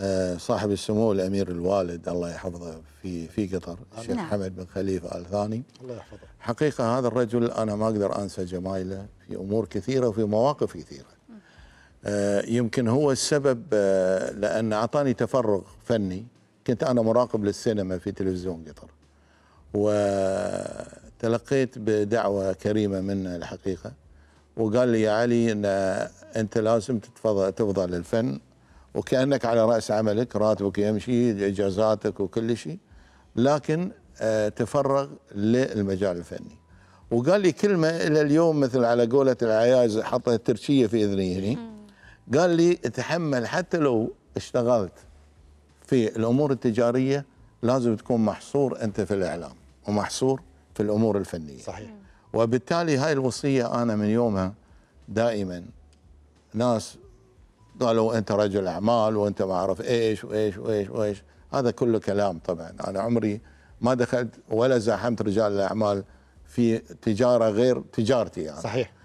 آه، صاحب السمو الامير الوالد الله يحفظه في في قطر الشيخ نعم. حمد بن خليفه ال ثاني الله يحفظه حقيقه هذا الرجل انا ما اقدر انسى جمايله في امور كثيره وفي مواقف كثيره آه، يمكن هو السبب آه، لان اعطاني تفرغ فني كنت انا مراقب للسينما في تلفزيون قطر وتلقيت بدعوه كريمه منه الحقيقه وقال لي يا علي ان انت لازم تفضل للفن وكأنك على رأس عملك راتبك يمشي إجازاتك وكل شيء لكن آه، تفرغ للمجال الفني وقال لي كلمة إلى اليوم مثل على قولة العياز حطها التركيه في إذني هني قال لي تحمل حتى لو اشتغلت في الأمور التجارية لازم تكون محصور أنت في الإعلام ومحصور في الأمور الفنية صحيح وبالتالي هاي الوصية أنا من يومها دائما ناس قالوا انت رجل اعمال وانت ما اعرف ايش وايش وايش وايش هذا كله كلام طبعا انا عمري ما دخلت ولا زاحمت رجال الاعمال في تجاره غير تجارتي يعني. صحيح